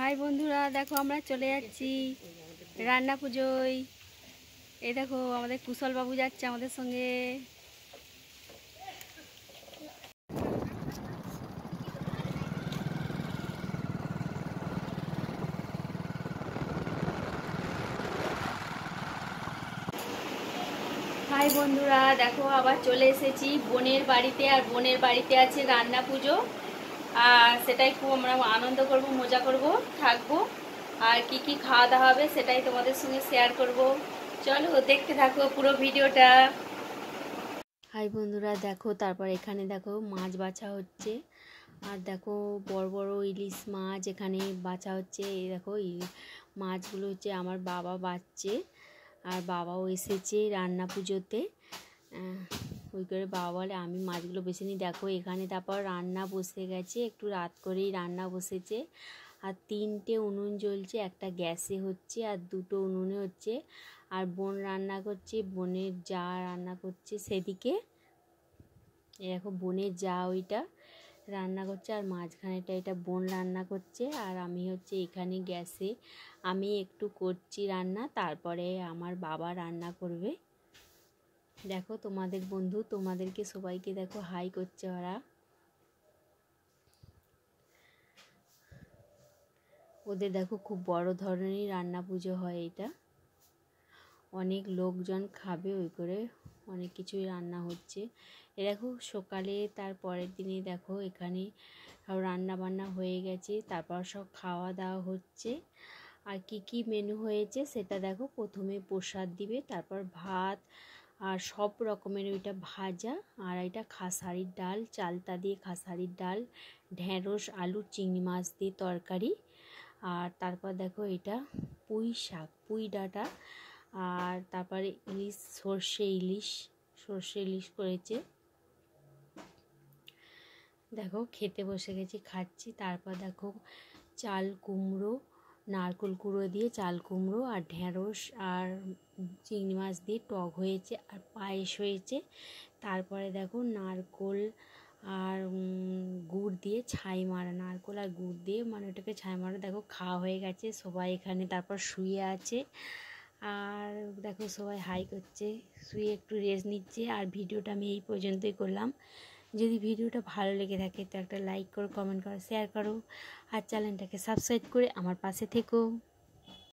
high বন্ধুরা দেখো আমরা চলে যাচ্ছি রান্না পুজোয় এই দেখো আমাদের কুশলবাবু যাচ্ছে আমাদের সঙ্গে হাই বন্ধুরা দেখো আবার চলে এসেছি বোনের বাড়িতে আর বোনের বাড়িতে আছে রান্না পুজো সেটাই খুব আমরা আনন্দ করব মজা করব থাকব আর কি কি খাওয়া দাওয়া হবে সেটাই তোমাদের সঙ্গে শেয়ার করব চলো দেখতে থাকো পুরো ভিডিওটা হাই বন্ধুরা দেখো তারপর এখানে দেখো মাছ বাছা হচ্ছে আর দেখো বড় বড় ইলিশ মাছ এখানে বাছা হচ্ছে এই দেখো মাছগুলো হচ্ছে আমার বাবা বাচ্চে আর বাবাও এসেছে রান্না পুজোতে ওই করে বাবা বলে আমি মাছগুলো বেছে নিই দেখো এখানে তারপর রান্না বসে গেছে একটু রাত করেই রান্না বসেছে আর তিনটে উনুন জ্বলছে একটা গ্যাসে হচ্ছে আর দুটো উনুনে হচ্ছে আর বোন রান্না করছে বোনের যা রান্না করছে সেদিকে দেখো বোনের যা ওইটা রান্না করছে আর মাঝখানেটা এটা বোন রান্না করছে আর আমি হচ্ছে এখানে গ্যাসে আমি একটু করছি রান্না তারপরে আমার বাবা রান্না করবে দেখো তোমাদের বন্ধু তোমাদেরকে সবাইকে দেখো হাই করছে ওরা ওদের দেখো খুব বড় ধরনেরই রান্না পুজো হয় এটা অনেক লোকজন খাবে ওই করে অনেক কিছুই রান্না হচ্ছে এ দেখো সকালে তার পরের দিনে দেখো এখানে রান্না বান্না হয়ে গেছে তারপর সব খাওয়া দাওয়া হচ্ছে আর কি কি মেনু হয়েছে সেটা দেখো প্রথমে প্রসাদ দিবে তারপর ভাত আর সব রকমের ওইটা ভাজা আর এটা খাসারির ডাল চালতা দিয়ে খাসারির ডাল ঢেঁড়স আলু চিংড়ি মাছ দিয়ে তরকারি আর তারপর দেখো এটা পুঁই শাক পুঁই ডাটা আর তারপরে ইলিশ সর্ষে ইলিশ সর্ষে ইলিশ করেছে দেখো খেতে বসে গেছি খাচ্ছি তারপর দেখো চাল কুমড়ো নারকোল কুড়ো দিয়ে চাল কুমড়ো আর ঢ্যাঁড়স আর চিংড়ি মাছ দিয়ে টক হয়েছে আর পায়েস হয়েছে তারপরে দেখো নারকোল আর গুড় দিয়ে ছাই মারা নারকোল আর গুড় দিয়ে মানে ওটাকে ছাই মারা দেখো খাওয়া হয়ে গেছে সবাই এখানে তারপর শুয়ে আছে আর দেখো সবাই হাই করছে শুয়ে একটু রেস্ট নিচ্ছে আর ভিডিওটা আমি এই পর্যন্তই করলাম যদি ভিডিওটা ভালো লেগে থাকে তো একটা লাইক করো কমেন্ট করো শেয়ার করো আর চ্যানেলটাকে সাবস্ক্রাইব করে আমার পাশে থেকো